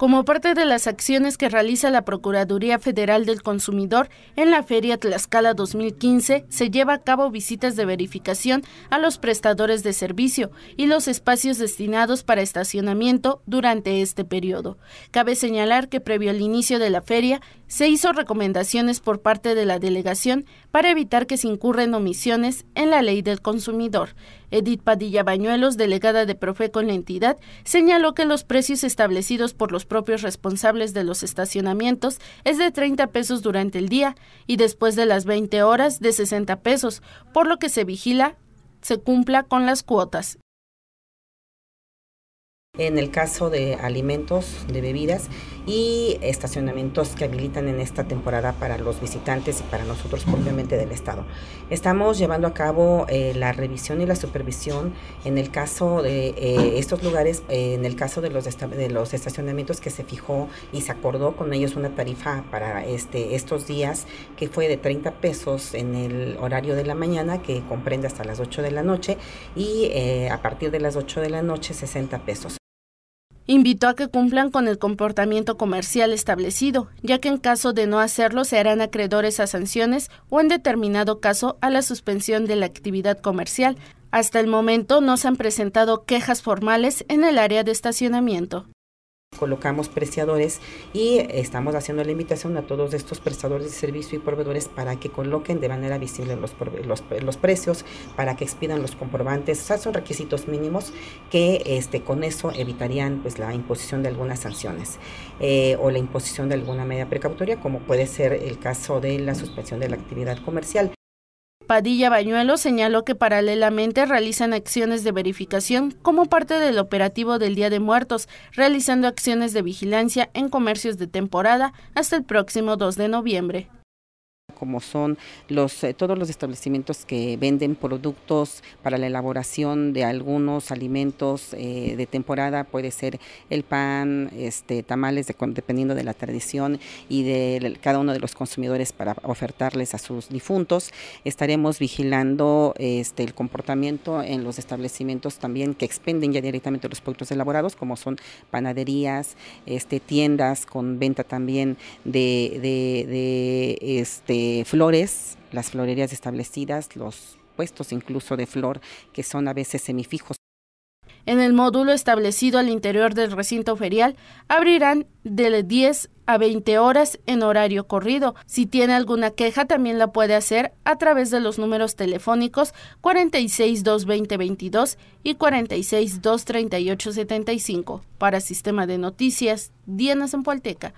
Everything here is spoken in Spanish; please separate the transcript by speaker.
Speaker 1: como parte de las acciones que realiza la Procuraduría Federal del Consumidor en la Feria Tlaxcala 2015, se lleva a cabo visitas de verificación a los prestadores de servicio y los espacios destinados para estacionamiento durante este periodo. Cabe señalar que previo al inicio de la feria, se hizo recomendaciones por parte de la delegación para evitar que se incurren omisiones en la ley del consumidor. Edith Padilla Bañuelos, delegada de Profe en la entidad, señaló que los precios establecidos por los propios responsables de los estacionamientos es de 30 pesos durante el día y después de las 20 horas de 60 pesos, por lo que se vigila se cumpla con las cuotas
Speaker 2: en el caso de alimentos, de bebidas y estacionamientos que habilitan en esta temporada para los visitantes y para nosotros propiamente del Estado. Estamos llevando a cabo eh, la revisión y la supervisión en el caso de eh, estos lugares, eh, en el caso de los, de los estacionamientos que se fijó y se acordó con ellos una tarifa para este, estos días que fue de 30 pesos en el horario de la mañana que comprende hasta las 8 de la noche y a partir de las 8 de la noche 60 pesos.
Speaker 1: Invitó a que cumplan con el comportamiento comercial establecido, ya que en caso de no hacerlo serán acreedores a sanciones o en determinado caso a la suspensión de la actividad comercial. Hasta el momento no se han presentado quejas formales en el área de estacionamiento
Speaker 2: colocamos preciadores y estamos haciendo la invitación a todos estos prestadores de servicio y proveedores para que coloquen de manera visible los, los, precios, para que expidan los comprobantes, o sea, son requisitos mínimos que este, con eso evitarían pues, la imposición de algunas sanciones eh, o la imposición de alguna medida precautoria, como puede ser el caso de la suspensión de la actividad comercial.
Speaker 1: Padilla Bañuelo señaló que paralelamente realizan acciones de verificación como parte del operativo del Día de Muertos, realizando acciones de vigilancia en comercios de temporada hasta el próximo 2 de noviembre
Speaker 2: como son los, eh, todos los establecimientos que venden productos para la elaboración de algunos alimentos eh, de temporada, puede ser el pan, este, tamales, dependiendo de la tradición y de cada uno de los consumidores para ofertarles a sus difuntos. Estaremos vigilando este, el comportamiento en los establecimientos también que expenden ya directamente los productos elaborados, como son panaderías, este, tiendas con venta también de, este, flores, las florerías establecidas, los puestos incluso de flor que son a veces semifijos. En el módulo
Speaker 1: establecido al interior del recinto ferial, abrirán de 10 a 20 horas en horario corrido. Si tiene alguna queja, también la puede hacer a través de los números telefónicos 4622022 22 y 4623875. Para Sistema de Noticias, Diana Zempoalteca.